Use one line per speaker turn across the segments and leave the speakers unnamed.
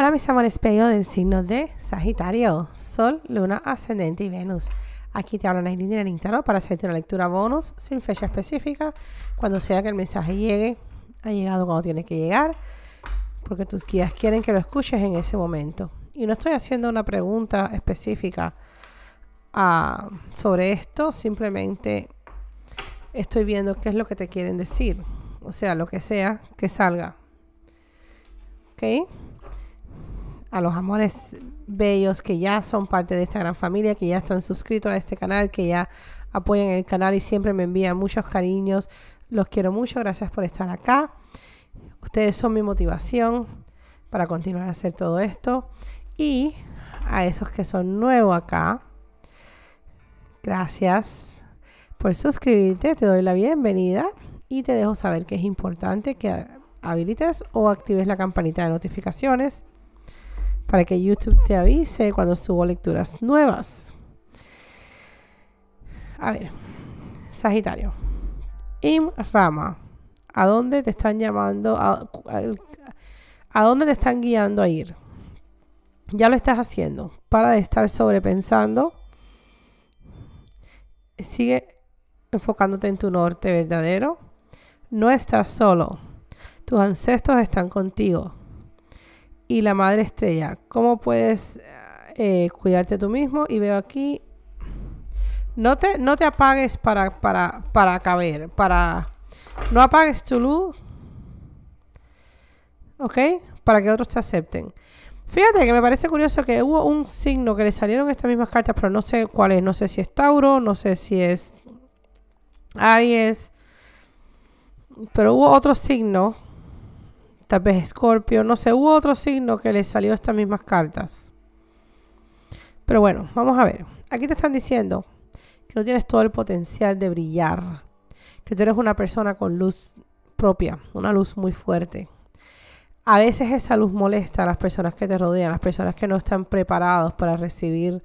Ahora mis amores, espejo del signo de Sagitario, Sol, Luna, Ascendente y Venus. Aquí te en línea en interno para hacerte una lectura bonus sin fecha específica. Cuando sea que el mensaje llegue, ha llegado cuando tiene que llegar, porque tus guías quieren que lo escuches en ese momento. Y no estoy haciendo una pregunta específica ah, sobre esto, simplemente estoy viendo qué es lo que te quieren decir. O sea, lo que sea que salga. ¿Ok? a los amores bellos que ya son parte de esta gran familia, que ya están suscritos a este canal, que ya apoyan el canal y siempre me envían muchos cariños. Los quiero mucho, gracias por estar acá. Ustedes son mi motivación para continuar a hacer todo esto. Y a esos que son nuevos acá, gracias por suscribirte, te doy la bienvenida y te dejo saber que es importante que habilites o actives la campanita de notificaciones para que YouTube te avise cuando subo lecturas nuevas. A ver, Sagitario. Im Rama. ¿A dónde te están llamando? A, a, dónde te están guiando a ir? Ya lo estás haciendo. Para de estar sobrepensando. Sigue enfocándote en tu norte verdadero. No estás solo. Tus ancestros están contigo y la madre estrella. ¿Cómo puedes eh, cuidarte tú mismo? Y veo aquí, no te, no te apagues para, para, caber, para... No apagues tu luz, ¿ok? Para que otros te acepten. Fíjate que me parece curioso que hubo un signo que le salieron estas mismas cartas, pero no sé cuál es. No sé si es Tauro, no sé si es Aries. Pero hubo otro signo tal vez Escorpio, no sé, hubo otro signo que le salió estas mismas cartas. Pero bueno, vamos a ver. Aquí te están diciendo que tú tienes todo el potencial de brillar, que tú eres una persona con luz propia, una luz muy fuerte. A veces esa luz molesta a las personas que te rodean, las personas que no están preparados para recibir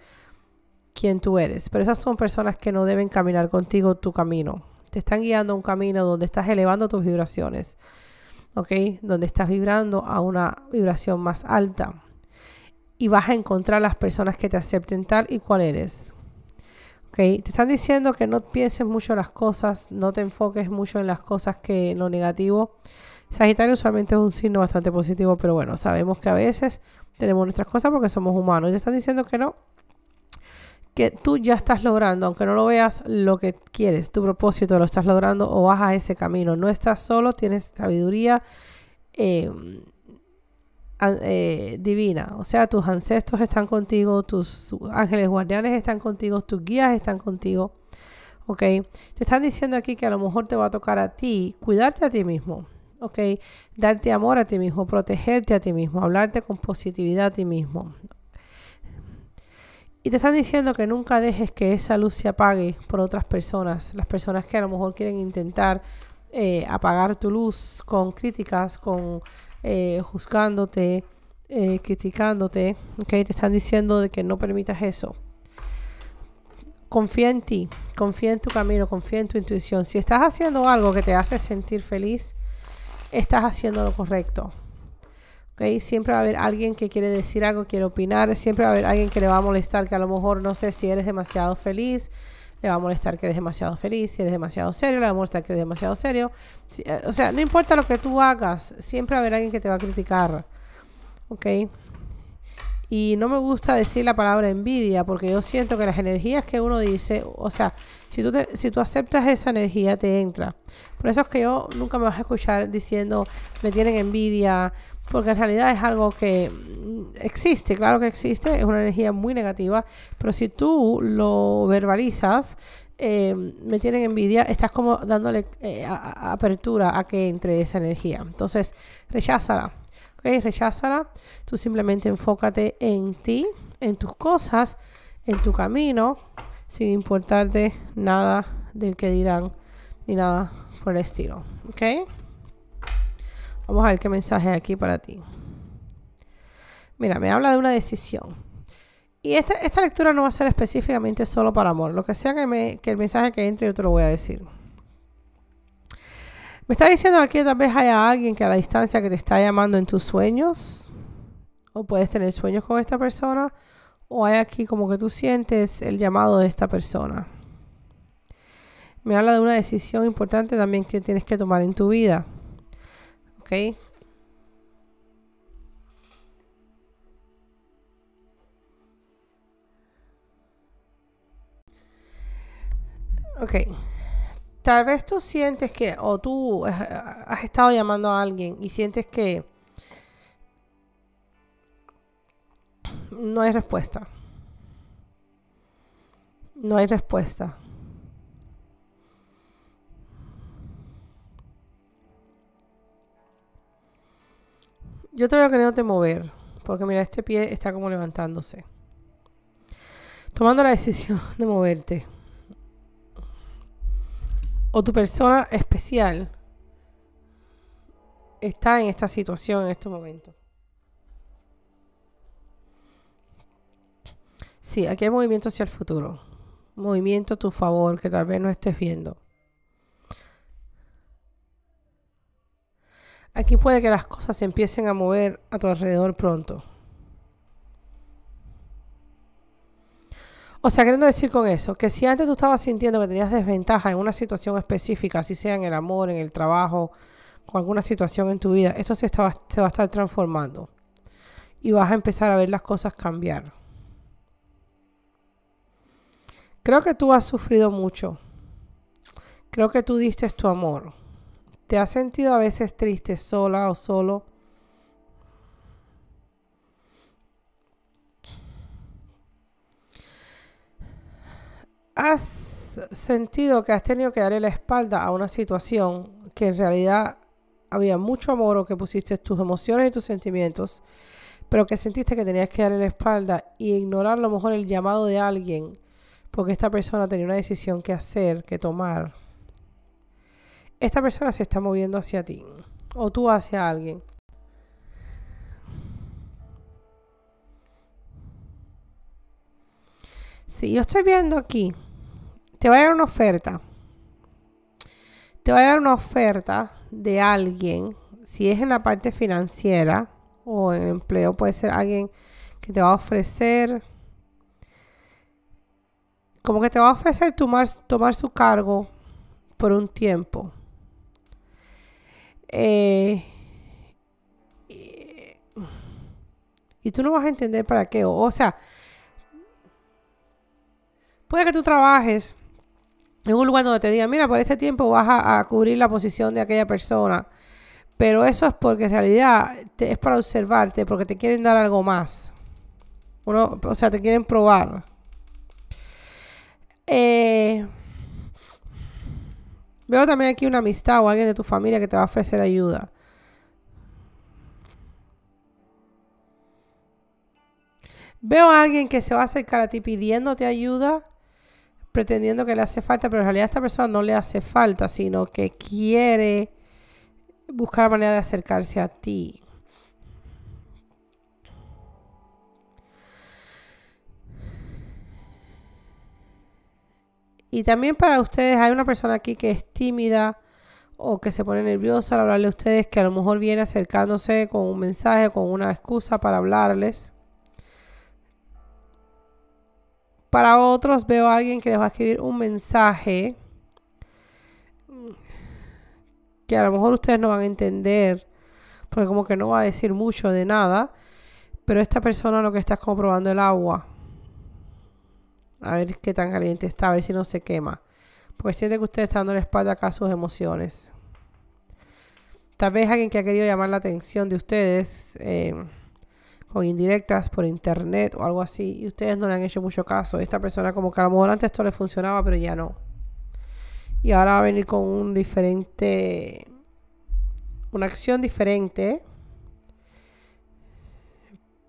quién tú eres. Pero esas son personas que no deben caminar contigo tu camino. Te están guiando a un camino donde estás elevando tus vibraciones donde estás vibrando a una vibración más alta. Y vas a encontrar las personas que te acepten tal y cual eres. ¿ok? Te están diciendo que no pienses mucho en las cosas, no te enfoques mucho en las cosas que lo negativo. Sagitario usualmente es un signo bastante positivo, pero bueno, sabemos que a veces tenemos nuestras cosas porque somos humanos. Te están diciendo que no, que tú ya estás logrando, aunque no lo veas, lo que quieres, tu propósito lo estás logrando o vas a ese camino. No estás solo, tienes sabiduría eh, eh, divina. O sea, tus ancestros están contigo, tus ángeles guardianes están contigo, tus guías están contigo. ¿Ok? Te están diciendo aquí que a lo mejor te va a tocar a ti cuidarte a ti mismo. ¿ok? Darte amor a ti mismo, protegerte a ti mismo, hablarte con positividad a ti mismo, y te están diciendo que nunca dejes que esa luz se apague por otras personas, las personas que a lo mejor quieren intentar eh, apagar tu luz con críticas, con eh, juzgándote, eh, criticándote. ¿okay? Te están diciendo de que no permitas eso. Confía en ti, confía en tu camino, confía en tu intuición. Si estás haciendo algo que te hace sentir feliz, estás haciendo lo correcto. Siempre va a haber alguien que quiere decir algo, quiere opinar. Siempre va a haber alguien que le va a molestar, que a lo mejor, no sé, si eres demasiado feliz, le va a molestar que eres demasiado feliz. Si eres demasiado serio, le va a molestar que eres demasiado serio. Eh, o sea, no importa lo que tú hagas, siempre va a haber alguien que te va a criticar. ¿Ok? Y no me gusta decir la palabra envidia porque yo siento que las energías que uno dice, o sea, si tú, si tú aceptas esa energía, te entra. Por eso es que yo nunca me vas a escuchar diciendo, me tienen envidia, porque en realidad es algo que mm, existe, claro que existe, es una energía muy negativa, pero si tú lo verbalizas, em, me tienen envidia, estás como dándole eh, apertura a que entre esa energía. Entonces, recházala, ¿ok? Recházala, tú simplemente enfócate en ti, en tus cosas, en tu camino, sin importarte nada del que dirán ni nada por el estilo, ¿ok? Vamos a ver qué mensaje hay aquí para ti. Mira, me habla de una decisión. Y este, esta, lectura no va a ser específicamente solo para amor. Lo que sea que, me, que el mensaje que entre, yo te lo voy a decir. Me está diciendo aquí tal vez haya alguien que a la distancia que te está llamando en tus sueños. O puedes tener sueños con esta persona. O hay aquí como que tú sientes el llamado de esta persona. Me habla de una decisión importante también que tienes que tomar en tu vida. Ok. Tal vez tú sientes que, o tú has estado llamando a alguien y sientes que no hay respuesta. No hay respuesta. Yo te voy a mover, porque mira, este pie está como levantándose. Tomando la decisión de moverte. O tu persona especial está en esta situación en este momento. Sí, aquí hay movimiento hacia el futuro. Movimiento a tu favor que tal vez no estés viendo. Aquí puede que las cosas se empiecen a mover a tu alrededor pronto. O sea, queriendo decir con eso, que si antes tú estabas sintiendo que tenías desventaja en una situación específica, así sea en el amor, en el trabajo, con alguna situación en tu vida, esto se, se va a estar transformando. Y vas a empezar a ver las cosas cambiar. Creo que tú has sufrido mucho. Creo que tú diste tu amor. ¿Te has sentido a veces triste, sola o solo? ¿Has sentido que has tenido que darle la espalda a una situación que en realidad había mucho amor o que pusiste tus emociones y tus sentimientos, pero que sentiste que tenías que darle la espalda y ignorar a lo mejor el llamado de alguien porque esta persona tenía una decisión que hacer, que tomar? esta persona se está moviendo hacia ti o tú hacia alguien. Si yo estoy viendo aquí, te va a dar una oferta. Te va a dar una oferta de alguien, si es en la parte financiera o en empleo, puede ser alguien que te va a ofrecer, como que te va a ofrecer tomar su cargo por un tiempo. Eh, y, tú no vas a entender para qué. O, sea, puede que tú trabajes en un lugar donde te digan, mira, por este tiempo vas a, cubrir la posición de aquella persona. Pero eso es porque en realidad es para observarte, porque te quieren dar algo más. o sea, te quieren probar. Eh, Veo también aquí una amistad o alguien de tu familia que te va a ofrecer ayuda. Veo a alguien que se va a acercar a ti pidiéndote ayuda, pretendiendo que le hace falta, pero en realidad a esta persona no le hace falta, sino que quiere buscar manera de acercarse a ti. Y también para ustedes, hay una persona aquí que es tímida o que se pone nerviosa al hablarle a ustedes, que a lo mejor viene acercándose con un mensaje, con una excusa para hablarles. Para otros veo a alguien que les va a escribir un mensaje que a lo mejor ustedes no van a entender, porque como que no va a decir mucho de nada, pero esta persona lo que está es el agua. A ver qué tan caliente está, a ver si no se quema. Pues siente que usted está dando la espalda acá a sus emociones. Tal vez alguien que ha querido llamar la atención de ustedes eh, con indirectas por internet o algo así, y ustedes no le han hecho mucho caso. Esta persona como que a lo mejor antes esto le funcionaba, pero ya no. Y ahora va a venir con un diferente, una acción diferente,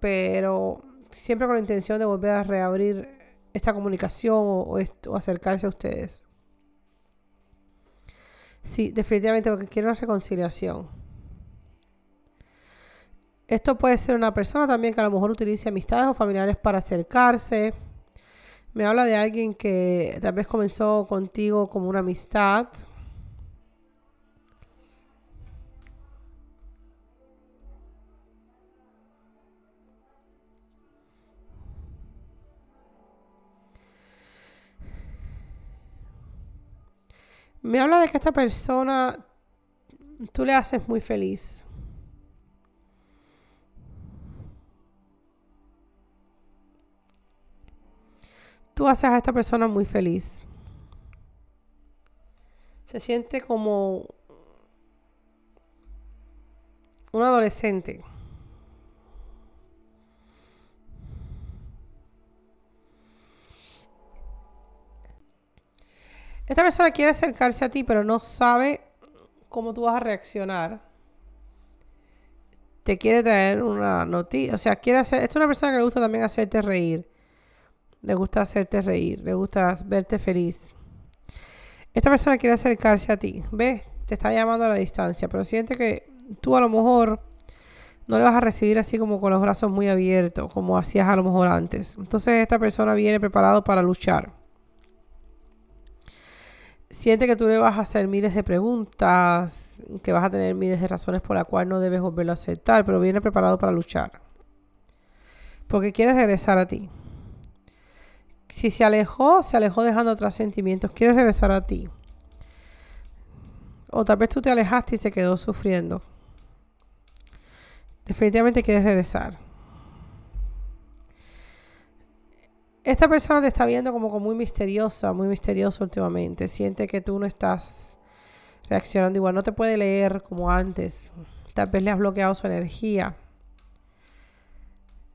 pero siempre con la intención de volver a reabrir esta comunicación o, acercarse a ustedes. Sí, definitivamente porque quiero una reconciliación. Esto puede ser una persona también que a lo mejor utilice amistades o familiares para acercarse. Me habla de alguien que tal vez comenzó contigo como una amistad Me habla de que esta persona tú le haces muy feliz. Tú haces a esta persona muy feliz. Se siente como un adolescente. Esta persona quiere acercarse a ti, pero no sabe cómo tú vas a reaccionar. Te quiere traer una noticia. O sea, quiere hacer. Esta es una persona que le gusta también hacerte reír. Le gusta hacerte reír. Le gusta verte feliz. Esta persona quiere acercarse a ti. ¿Ves? Te está llamando a la distancia. Pero siente que tú a lo mejor no le vas a recibir así como con los brazos muy abiertos, como hacías a lo mejor antes. Entonces esta persona viene preparado para luchar siente que tú le vas a hacer miles de preguntas, que vas a tener miles de razones por las cuales no debes volverlo a aceptar, pero viene preparado para luchar. Porque quiere regresar a ti. Si se alejó, se alejó dejando atrás sentimientos, quiere regresar a ti. O tal vez tú te alejaste y se quedó sufriendo. Definitivamente quieres regresar. Esta persona te está viendo como, muy misteriosa, muy misteriosa últimamente. Siente que tú no estás reaccionando igual. No te puede leer como antes. Tal vez le has bloqueado su energía.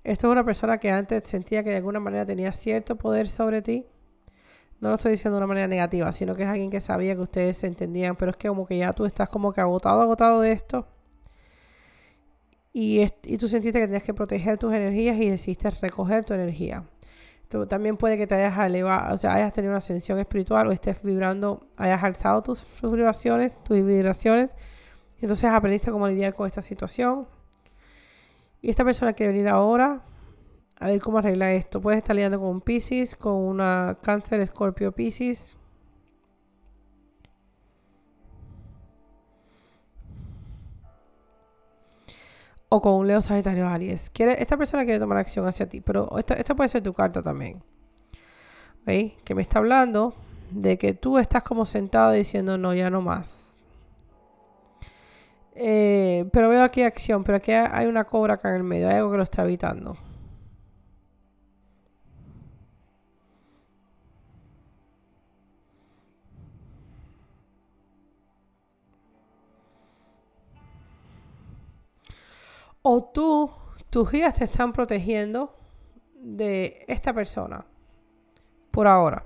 Esto es una persona que antes sentía que de alguna manera tenía cierto poder sobre ti. No lo estoy diciendo de una manera negativa, sino que es alguien que sabía que ustedes se entendían, pero es que como que ya tú estás como que agotado, agotado de esto. Y, y tú sentiste que tenías que proteger tus energías y decidiste recoger tu energía también puede que te hayas elevado, o sea, hayas tenido una ascensión espiritual o estés vibrando, hayas alzado tus, vibraciones, tus vibraciones. Entonces aprendiste cómo lidiar con esta situación. Y esta persona quiere venir ahora a ver cómo arregla esto. Puedes estar lidiando con un Pisces, con una Cáncer, Escorpio, Pisces. o con un Leo Sagitario Aries. Quiere, esta persona quiere tomar acción hacia ti, pero esta, puede ser tu carta también. ¿Veis? Que me está hablando de que tú estás como sentado diciendo no, ya no más. Eh, pero veo aquí acción, pero aquí hay una cobra acá en el medio, hay algo que lo está evitando. o tú, tus guías te están protegiendo de esta persona por ahora,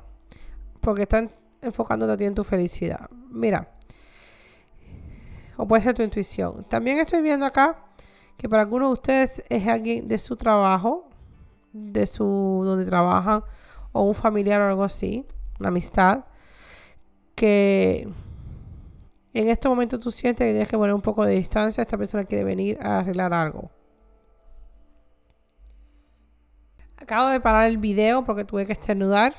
porque están enfocándote a ti en tu felicidad. Mira, o puede ser tu intuición. También estoy viendo acá que para algunos de ustedes es alguien de su trabajo, de su donde trabajan o un familiar o algo así, una amistad que en este momento tú sientes que tienes que poner un poco de distancia. Esta persona quiere venir a arreglar algo. Acabo de parar el video porque tuve que estornudar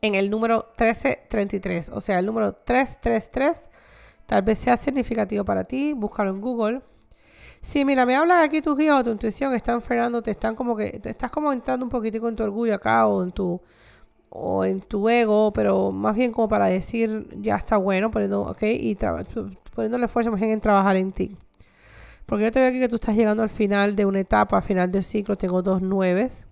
en el número 1333. O sea, el número 333 tal vez sea significativo para ti. Búscalo en Google. Sí, mira, me habla aquí tus guías o tu intuición, están frenando, te están como que, te estás como entrando un poquitico en tu orgullo acá o en tu o en tu ego, pero más bien como para decir, ya está bueno, poniendo, ok, y poniéndole fuerza más en trabajar en ti. Porque yo te veo aquí que tú estás llegando al final de una etapa, al final del ciclo, tengo dos nueves.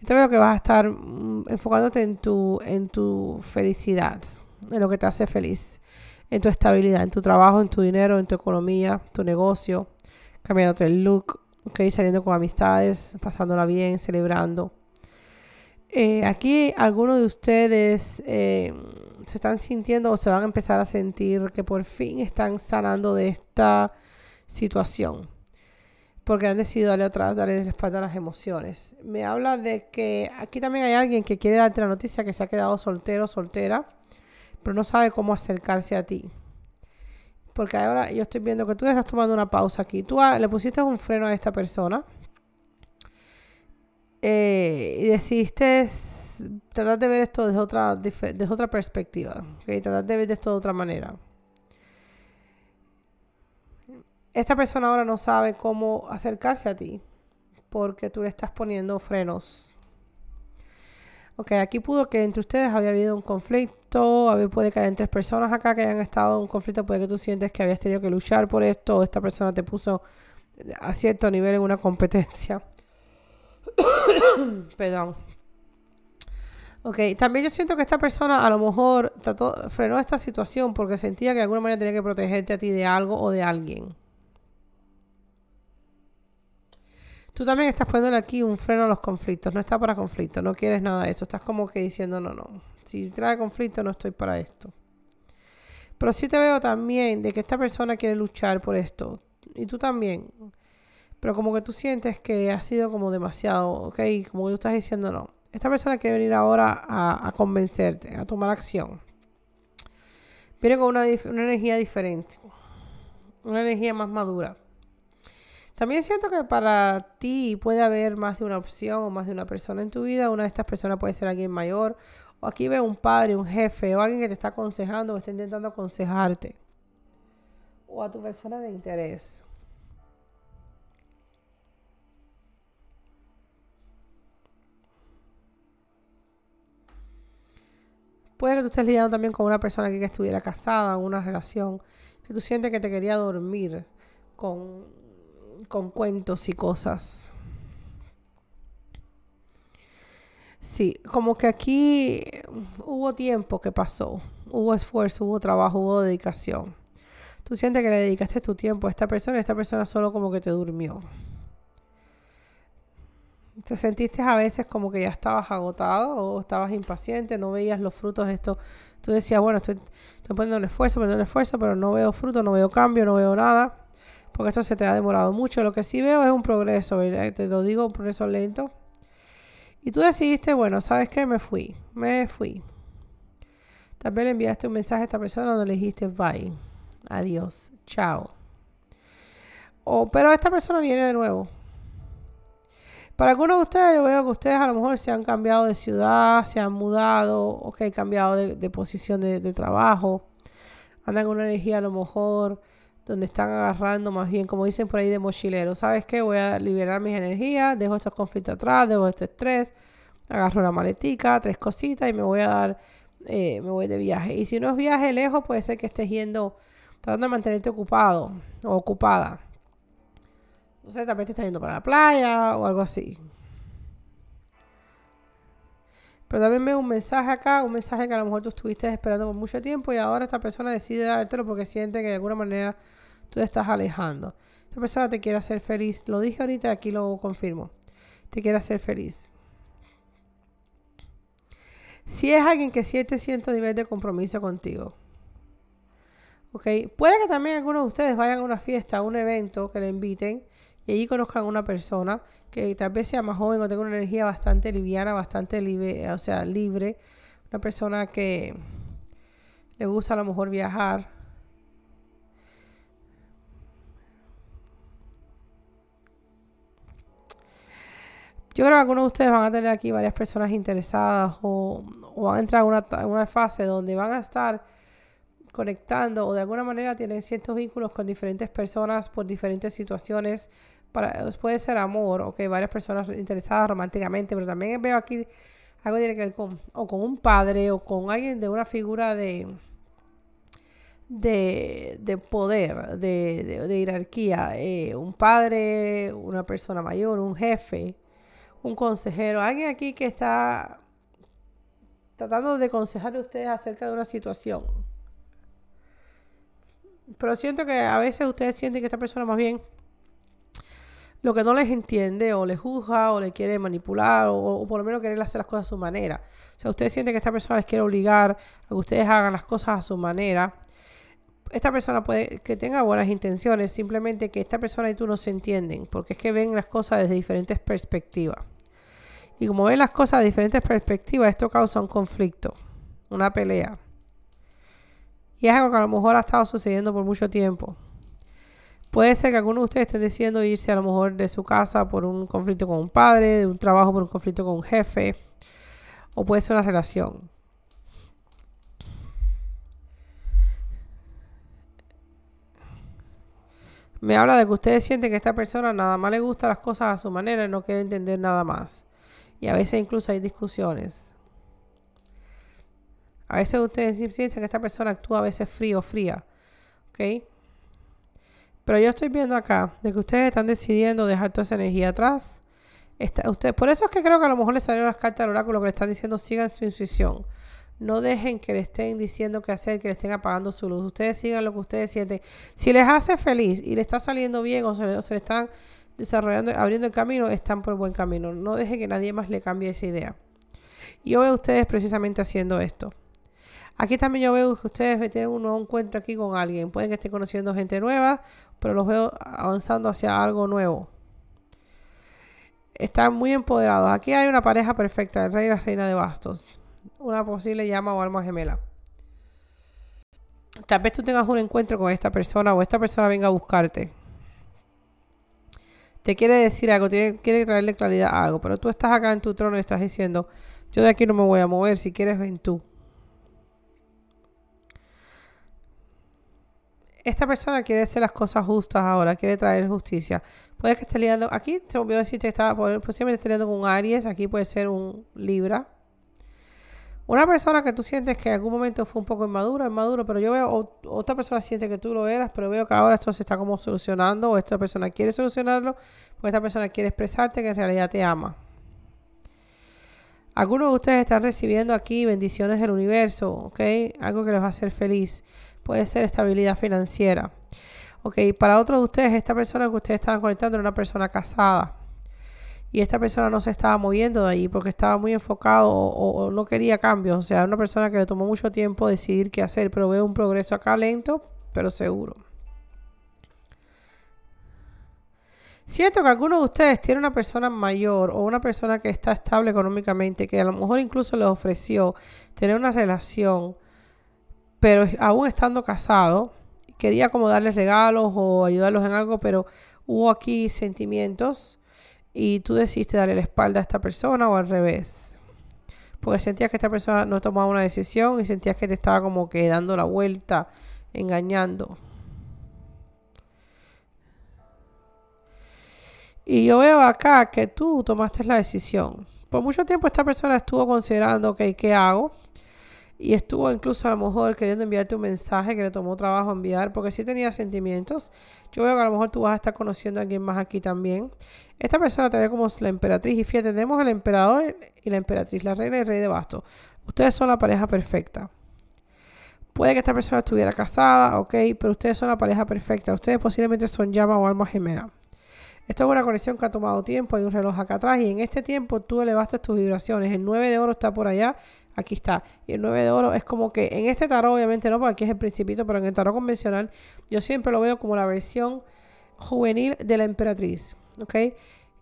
Yo te veo que vas a estar mm, enfocándote en tu, en tu felicidad, en lo que te hace feliz, en tu estabilidad, en tu trabajo, en tu dinero, en tu economía, tu negocio, cambiándote el look, saliendo con amistades, pasándola bien, celebrando eh, aquí algunos de ustedes eh, se están sintiendo o se van a empezar a sentir que por fin están sanando de esta situación. Porque han decidido darle atrás, darle el a las emociones. Me habla de que aquí también hay alguien que quiere darte la noticia que se ha quedado soltero, soltera, pero no sabe cómo acercarse a ti. Porque ahora yo estoy viendo que tú estás tomando una pausa aquí. Tú ah, le pusiste un freno a esta persona eh, y decidiste tratar de ver esto desde otra, desde otra perspectiva, tratar de ver esto de otra manera. Esta persona ahora no sabe cómo acercarse a ti porque tú le estás poniendo frenos. Ok, aquí pudo que entre ustedes había habido un conflicto, puede que hayan tres personas acá que hayan estado en un conflicto, puede que tú sientes que habías tenido que luchar por esto, esta persona te puso a cierto nivel en una competencia. Perdón. Ok, también yo siento que esta persona a lo mejor trató, frenó esta situación porque sentía que de alguna manera tenía que protegerte a ti de algo o de alguien. Tú también estás poniendo aquí un freno a los conflictos. No está para conflicto, no quieres nada de esto. Estás como que diciendo, no, no. Si trae conflicto, no estoy para esto. Pero sí te veo también de que esta persona quiere luchar por esto. Y tú también pero como que tú sientes que ha sido como demasiado, ¿ok? Como que tú estás diciendo no. Esta persona quiere venir ahora a, convencerte, a tomar acción. Viene con una, una, energía diferente, una energía más madura. También siento que para ti puede haber más de una opción o más de una persona en tu vida. Una de estas personas puede ser alguien mayor. O aquí ve un padre, un jefe o alguien que te está aconsejando o está intentando aconsejarte. O a tu persona de interés. Puede que tú estés lidiando también con una persona que, estuviera casada, una relación, que tú sientes que te quería dormir con, con cuentos y cosas. Sí, como que aquí hubo tiempo que pasó, hubo esfuerzo, hubo trabajo, hubo dedicación. Tú sientes que le dedicaste tu tiempo a esta persona y esta persona solo como que te durmió. ¿Te sentiste a veces como que ya estabas agotado o estabas impaciente, no veías los frutos de esto? Tú decías, bueno, estoy, poniendo un esfuerzo, poniendo un esfuerzo, pero no veo fruto, no veo cambio, no veo nada, porque esto se te ha demorado mucho. Lo que sí veo es un progreso, te lo digo, un progreso lento. Y tú decidiste, bueno, ¿sabes qué? Me fui, me fui. también le enviaste un mensaje a esta persona donde le dijiste, bye, adiós, chao. O, pero esta persona viene de nuevo para algunos de ustedes, yo veo que ustedes a lo mejor se han cambiado de ciudad, se han mudado, o que han cambiado de, posición de, trabajo. Andan con una energía a lo mejor donde están agarrando más bien, como dicen por ahí, de mochilero. ¿Sabes qué? Voy a liberar mis energías, dejo estos conflictos atrás, dejo este estrés, agarro una maletica, tres cositas y me voy a dar, eh, me voy de viaje. Y si no es viaje lejos, puede ser que estés yendo, tratando de mantenerte ocupado o ocupada o sea, también te estás yendo para la playa o algo así. Pero también veo un mensaje acá, un mensaje que a lo mejor tú estuviste esperando por mucho tiempo y ahora esta persona decide dártelo porque siente que de alguna manera tú te estás alejando. Esta persona te quiere hacer feliz. Lo dije ahorita, y aquí lo confirmo. Te quiere hacer feliz. Si es alguien que siente cierto nivel de compromiso contigo. ¿Ok? Puede que también algunos de ustedes vayan a una fiesta, a un evento que le inviten y conozcan a una persona que tal vez sea más joven o tenga una energía bastante liviana, bastante libre, o sea, libre, una persona que le gusta a lo mejor viajar. Yo creo que algunos de ustedes van a tener aquí varias personas interesadas o, van a entrar en una, una, fase donde van a estar conectando o de alguna manera tienen ciertos vínculos con diferentes personas por diferentes situaciones, para, puede ser amor, O que varias personas interesadas románticamente, pero también veo aquí algo que tiene que ver con, un padre, o con alguien de una figura de, de, poder, de, de, jerarquía, eh, un padre, una persona mayor, un jefe, un consejero, alguien aquí que está tratando de aconsejarle a ustedes acerca de una situación. Pero siento que a veces ustedes sienten que esta persona más bien lo que no les entiende o les juzga o le quiere manipular o, por lo menos querer hacer las cosas a su manera. O sea, ustedes sienten que esta persona les quiere obligar a que ustedes hagan las cosas a su manera. Esta persona puede que tenga buenas intenciones, simplemente que esta persona y tú no se entienden, porque es que ven las cosas desde diferentes perspectivas. Y como ven las cosas de diferentes perspectivas, esto causa un conflicto, una pelea. Y es algo que a lo mejor ha estado sucediendo por mucho tiempo. Puede ser que alguno de ustedes esté decidiendo irse a lo mejor de su casa por un conflicto con un padre, de un trabajo por un conflicto con un jefe, o puede ser una relación. Me habla de que ustedes sienten que esta persona nada más le gusta las cosas a su manera y no quiere entender nada más. Y a veces incluso hay discusiones. A veces ustedes piensan que esta persona actúa a veces frío, fría. ¿Ok? Pero yo estoy viendo acá de que ustedes están decidiendo dejar toda esa energía atrás. Está, por eso es que creo que a lo mejor les salieron las cartas del oráculo que le están diciendo sigan su intuición. No dejen que le estén diciendo qué hacer, que le estén apagando su luz. Ustedes sigan lo que ustedes sienten. Si les hace feliz y le está saliendo bien o se le, están desarrollando, abriendo el camino, están por el buen camino. No dejen que nadie más le cambie esa idea. Yo veo a ustedes precisamente haciendo esto. Aquí también yo veo que ustedes meten un encuentro aquí con alguien. Pueden que estén conociendo gente nueva, pero los veo avanzando hacia algo nuevo. Están muy empoderados. Aquí hay una pareja perfecta, el rey y la reina de bastos. Una posible llama o alma gemela. Tal vez tú tengas un encuentro con esta persona o esta persona venga a buscarte. Te quiere decir algo, quiere traerle claridad a algo, pero tú estás acá en tu trono y estás diciendo, yo de aquí no me voy a mover, si quieres ven tú. esta persona quiere hacer las cosas justas ahora, quiere traer justicia. Puede que esté liando, aquí te decir que estaba, posiblemente esté liando con un Aries, aquí puede ser un Libra. Una persona que tú sientes que en algún momento fue un poco inmaduro, inmaduro, pero yo veo, otra persona siente que tú lo eras, pero veo que ahora esto se está como solucionando, o esta persona quiere solucionarlo, pues esta persona quiere expresarte que en realidad te ama. Algunos de ustedes están recibiendo aquí bendiciones del universo, ¿ok? Algo que les va a hacer feliz puede ser estabilidad financiera. Ok, para otros de ustedes, esta persona que ustedes estaban conectando era una persona casada. Y esta persona no se estaba moviendo de ahí porque estaba muy enfocado o, no quería cambios. O sea, una persona que le tomó mucho tiempo decidir qué hacer, pero veo un progreso acá lento, pero seguro. Siento que alguno de ustedes tiene una persona mayor o una persona que está estable económicamente, que a lo mejor incluso les ofreció tener una relación pero aún estando casado, quería como darles regalos o ayudarlos en algo, pero hubo aquí sentimientos y tú decidiste darle la espalda a esta persona o al revés. Porque sentías que esta persona no tomaba una decisión y sentías que te estaba como que dando la vuelta, engañando. Y yo veo acá que tú tomaste la decisión. Por mucho tiempo esta persona estuvo considerando, ok, ¿qué hago? y estuvo incluso a lo mejor queriendo enviarte un mensaje que le tomó trabajo enviar, porque sí tenía sentimientos. Yo veo que a lo mejor tú vas a estar conociendo a alguien más aquí también. Esta persona te ve como la emperatriz y fíjate, tenemos el emperador y la emperatriz, la reina y el rey de bastos. Ustedes son la pareja perfecta. Puede que esta persona estuviera casada, ok, pero ustedes son la pareja perfecta. Ustedes posiblemente son llama o alma gemela. Esto es una conexión que ha tomado tiempo, hay un reloj acá atrás y en este tiempo tú elevaste tus vibraciones. El 9 de oro está por allá, Aquí está. Y el 9 de oro es como que en este tarot, obviamente no, porque aquí es el principito, pero en el tarot convencional yo siempre lo veo como la versión juvenil de la emperatriz. ¿Ok?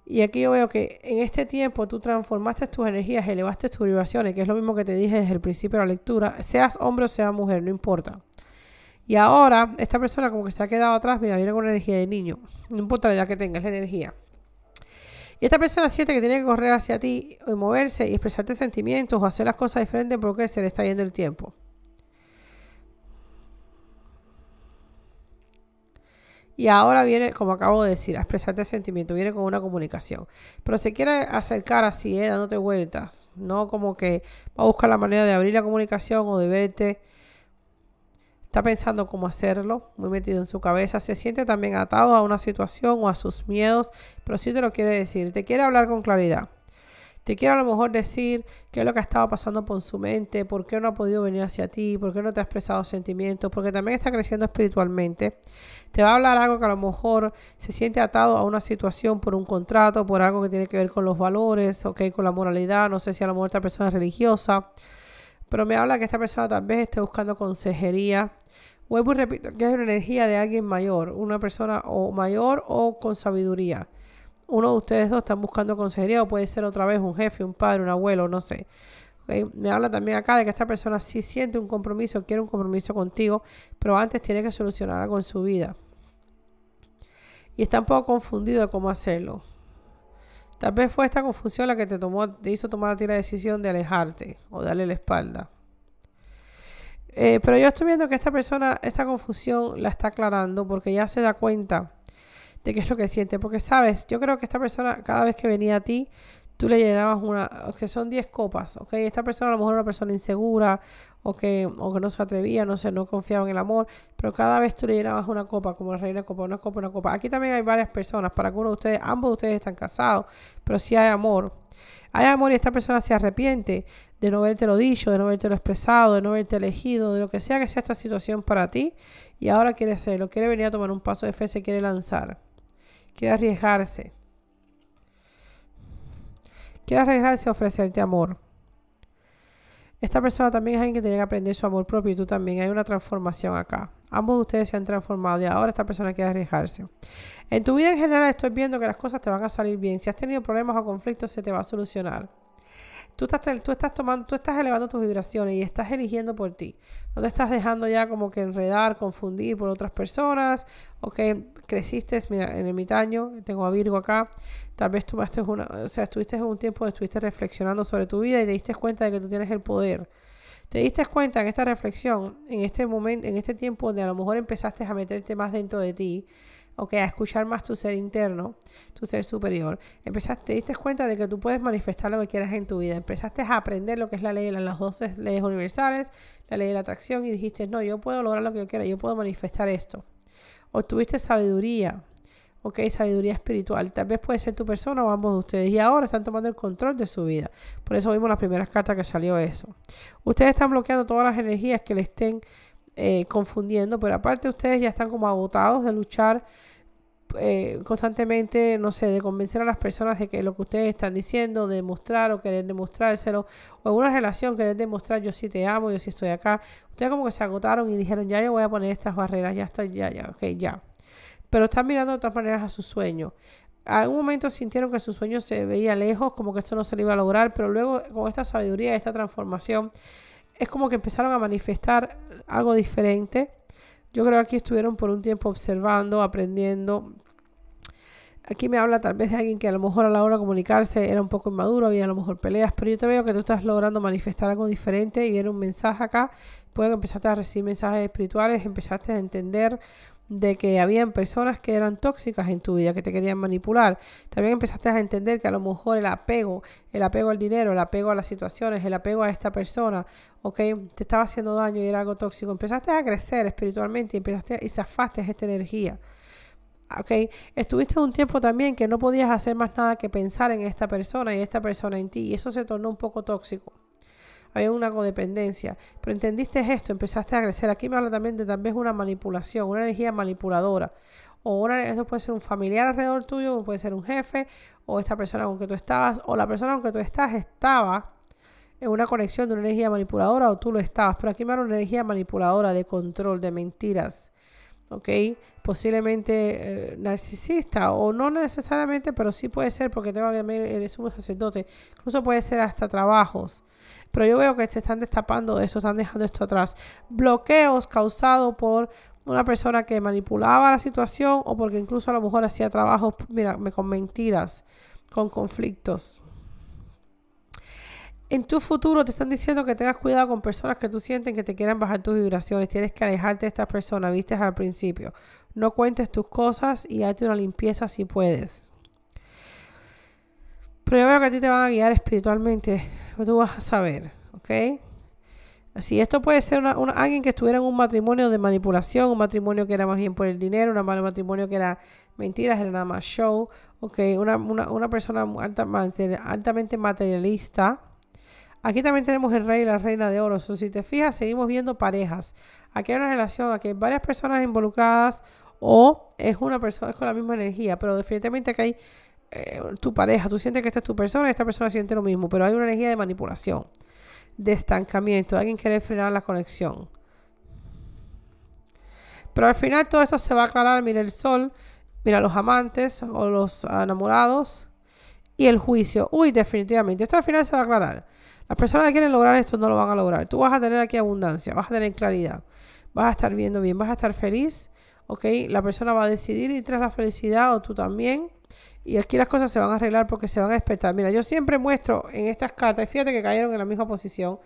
Y aquí yo veo que en este tiempo tú transformaste tus energías, elevaste tus vibraciones, que es lo mismo que te dije desde el principio de la lectura, seas hombre o seas mujer, no importa. Y ahora esta persona como que se ha quedado atrás, mira, viene con energía de niño, no importa la que tenga, la energía. Y esta persona siente que tiene que correr hacia ti, y eh, moverse y expresarte sentimientos o hacer las cosas diferentes porque se le está yendo el tiempo. Y ahora viene, como acabo de decir, a expresarte sentimiento, viene con una comunicación. Pero se quiere acercar así, ¿eh? dándote vueltas, no como que va a buscar la manera de abrir la comunicación o de verte está pensando cómo hacerlo, muy metido en su cabeza, se siente también atado a una situación o a sus miedos, pero sí te lo quiere decir, te quiere hablar con claridad. Te quiere a lo mejor decir qué es lo que ha estado pasando por su mente, por qué no ha podido venir hacia ti, por qué no te ha expresado sentimientos, porque también está creciendo espiritualmente. Te va a hablar algo que a lo mejor se siente atado a una situación por un contrato, por algo que tiene que ver con los valores, ok con la moralidad, no sé si a lo mejor esta persona es religiosa, pero me habla que esta persona tal vez esté buscando consejería, Vuelvo y repito, que es una energía de alguien mayor, una persona o mayor o con sabiduría. Uno de ustedes dos está buscando consejería o puede ser otra vez un jefe, un padre, un abuelo, no sé. Me habla también acá de que esta persona sí siente un compromiso, quiere un compromiso contigo, pero antes tiene que solucionar algo en su vida. Y está un poco confundido de cómo hacerlo. Tal vez fue esta confusión la que te, tomó, te hizo tomar la decisión de alejarte o darle la espalda. Eh, pero yo estoy viendo que esta persona, esta confusión la está aclarando porque ya se da cuenta de qué es lo que siente. Porque sabes, yo creo que esta persona, cada vez que venía a ti, tú le llenabas una, que son 10 copas, ¿ok? Esta persona a lo mejor era una persona insegura o que, o que no se atrevía, no sé, no confiaba en el amor, pero cada vez tú le llenabas una copa, como el reina copa, una copa, una copa. Aquí también hay varias personas, para algunos de ustedes, ambos de ustedes están casados, pero si hay amor. Hay amor y esta persona se arrepiente, de no haberte lo dicho, de no haberte lo expresado, de no haberte elegido, de lo que sea que sea esta situación para ti y ahora quiere hacerlo, quiere venir a tomar un paso de fe, se quiere lanzar, quiere arriesgarse, quiere arriesgarse a ofrecerte amor. Esta persona también es alguien que tiene que aprender su amor propio y tú también. Hay una transformación acá. Ambos de ustedes se han transformado y ahora esta persona quiere arriesgarse. En tu vida en general estoy viendo que las cosas te van a salir bien. Si has tenido problemas o conflictos, se te va a solucionar. Tú estás, estás tomando, tú estás elevando tus vibraciones y estás eligiendo por ti. No te estás dejando ya como que enredar, confundir por otras personas. Ok, creciste, mira, en mitaño tengo a Virgo acá. Tal vez tomaste una, o sea, estuviste un tiempo donde estuviste reflexionando sobre tu vida y te diste cuenta de que tú tienes el poder. Te diste cuenta en esta reflexión, en este momento, en este tiempo donde a lo mejor empezaste a meterte más dentro de ti ok, a escuchar más tu ser interno, tu ser superior. Empezaste, te diste cuenta de que tú puedes manifestar lo que quieras en tu vida. Empezaste a aprender lo que es la ley de las 12 leyes universales, la ley de la atracción y dijiste, no, yo puedo lograr lo que yo quiera, yo puedo manifestar esto. Obtuviste sabiduría, ok, sabiduría espiritual. Tal vez puede ser tu persona o ambos ustedes. Y ahora están tomando el control de su vida. Por eso vimos las primeras cartas que salió eso. Ustedes están bloqueando todas las energías que le estén eh, confundiendo, pero aparte ustedes ya están como agotados de luchar eh, constantemente, no sé, de convencer a las personas de que lo que ustedes están diciendo, de mostrar o querer demostrárselo, o alguna una relación querer demostrar yo sí te amo, yo sí estoy acá. Ustedes como que se agotaron y dijeron, ya yo voy a poner estas barreras, ya está, ya, ya, ok, ya. Pero están mirando de otras maneras a su sueño. en algún momento sintieron que su sueño se veía lejos, como que esto no se le iba a lograr, pero luego con esta sabiduría, esta transformación, es como que empezaron a manifestar algo diferente. Yo creo que aquí estuvieron por un tiempo observando, aprendiendo. Aquí me habla tal vez de alguien que a lo mejor a la hora de comunicarse era un poco inmaduro, había a lo mejor peleas, pero yo te veo que tú estás logrando manifestar algo diferente y era un mensaje acá. Puede que empezaste a recibir mensajes espirituales, empezaste a entender de que habían personas que eran tóxicas en tu vida, que te querían manipular. También empezaste a entender que a lo mejor el apego, el apego al dinero, el apego a las situaciones, el apego a esta persona, ok, te estaba haciendo daño y era algo tóxico. Empezaste a crecer espiritualmente y empezaste y zafaste esta energía. Okay. Estuviste un tiempo también que no podías hacer más nada que pensar en esta persona y esta persona en ti, y eso se tornó un poco tóxico había una codependencia. Pero entendiste esto, empezaste a crecer. Aquí me habla también de una manipulación, una energía manipuladora. O una, eso puede ser un familiar alrededor tuyo, puede ser un jefe, o esta persona con que tú estabas, o la persona con que tú estás estaba en una conexión de una energía manipuladora o tú lo estabas. Pero aquí me habla una energía manipuladora, de control, de mentiras. ¿ok? Posiblemente eh, narcisista o no necesariamente, pero sí puede ser porque tengo que eres un sacerdote. Incluso puede ser hasta trabajos pero yo veo que se están destapando de eso, están dejando esto atrás. Bloqueos causados por una persona que manipulaba la situación o porque incluso a lo mejor hacía trabajo mira, con mentiras, con conflictos. En tu futuro te están diciendo que tengas cuidado con personas que tú sienten que te quieran bajar tus vibraciones. Tienes que alejarte de estas personas, viste al principio. No cuentes tus cosas y hazte una limpieza si puedes. Pero yo veo que a ti te van a guiar espiritualmente tú vas a saber, ¿ok? Así, esto puede ser una, alguien que estuviera en un matrimonio de manipulación, un matrimonio que era más bien por el dinero, un matrimonio que era mentiras, era nada más show, ¿ok? Una, una, persona altamente, altamente materialista, Aquí también tenemos el rey y la reina de oro. O si te fijas, seguimos viendo parejas. Aquí hay una relación, aquí hay varias personas involucradas o es una persona con la misma energía, pero definitivamente aquí hay eh, tu pareja, tú sientes que esta es tu persona esta persona siente lo mismo, pero hay una energía de manipulación, de estancamiento, alguien quiere frenar la conexión. Pero al final todo esto se va a aclarar, mira el sol, mira los amantes o los enamorados y el juicio. Uy, definitivamente, esto al final se va a aclarar. Las personas que quieren lograr esto no lo van a lograr. Tú vas a tener aquí abundancia, vas a tener claridad, vas a estar viendo bien, vas a estar feliz. ¿ok? La persona va a decidir y tras la felicidad o tú también y aquí las cosas se van a arreglar porque se van a despertar. Mira, yo siempre muestro en estas cartas, fíjate que cayeron en la misma posición,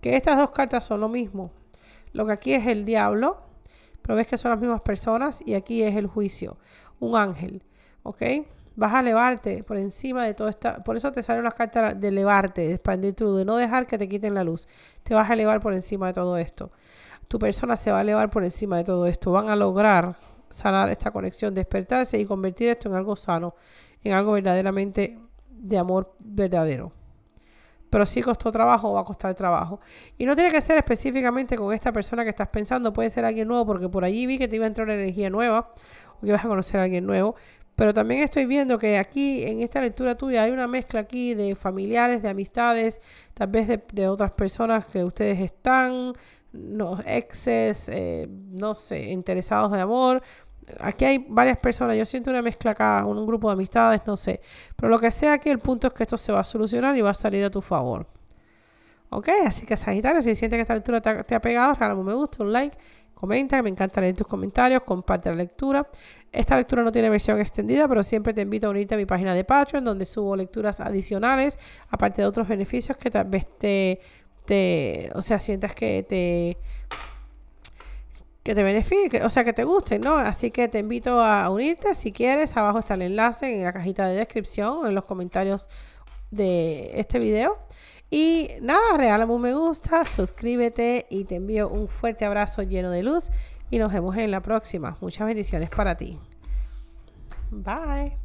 que estas dos cartas son lo mismo. Lo que aquí es el diablo, pero ves que son las mismas personas, y aquí es el juicio, un ángel, ¿ok? Vas a elevarte por encima de todo esto, Por eso te salen las cartas de elevarte, de expandir de no dejar que te quiten la luz. Te vas a elevar por encima de todo esto. Tu persona se va a elevar por encima de todo esto. Van a lograr sanar esta conexión, despertarse y convertir esto en algo sano, en algo verdaderamente de amor verdadero. Pero sí costó trabajo va a costar trabajo. Y no tiene que ser específicamente con esta persona que estás pensando, puede ser alguien nuevo, porque por allí vi que te iba a entrar una energía nueva o que vas a conocer a alguien nuevo. Pero también estoy viendo que aquí, en esta lectura tuya, hay una mezcla aquí de familiares, de amistades, tal vez de otras personas que ustedes están, no exes, eh, no sé, interesados de amor. Aquí hay varias personas, yo siento una mezcla acá, un, un grupo de amistades, no sé. Pero lo que sea aquí, el punto es que esto se va a solucionar y va a salir a tu favor. ¿Ok? Así que Sagitario, si sientes que esta lectura te, ha, pegado, regálame un me gusta, un like, comenta, me encanta leer tus comentarios, comparte la lectura. Esta lectura no tiene versión extendida, pero siempre te invito a unirte a mi página de Patreon, donde subo lecturas adicionales, aparte de otros beneficios que tal vez te te, o sea, sientas que te que te beneficie, o sea, que te guste, ¿no? Así que te invito a unirte si quieres. Abajo está el enlace en la cajita de descripción, o en los comentarios de este video. Y nada, regálame un me gusta, suscríbete y te envío un fuerte abrazo lleno de luz y nos vemos en la próxima. Muchas bendiciones para ti. Bye.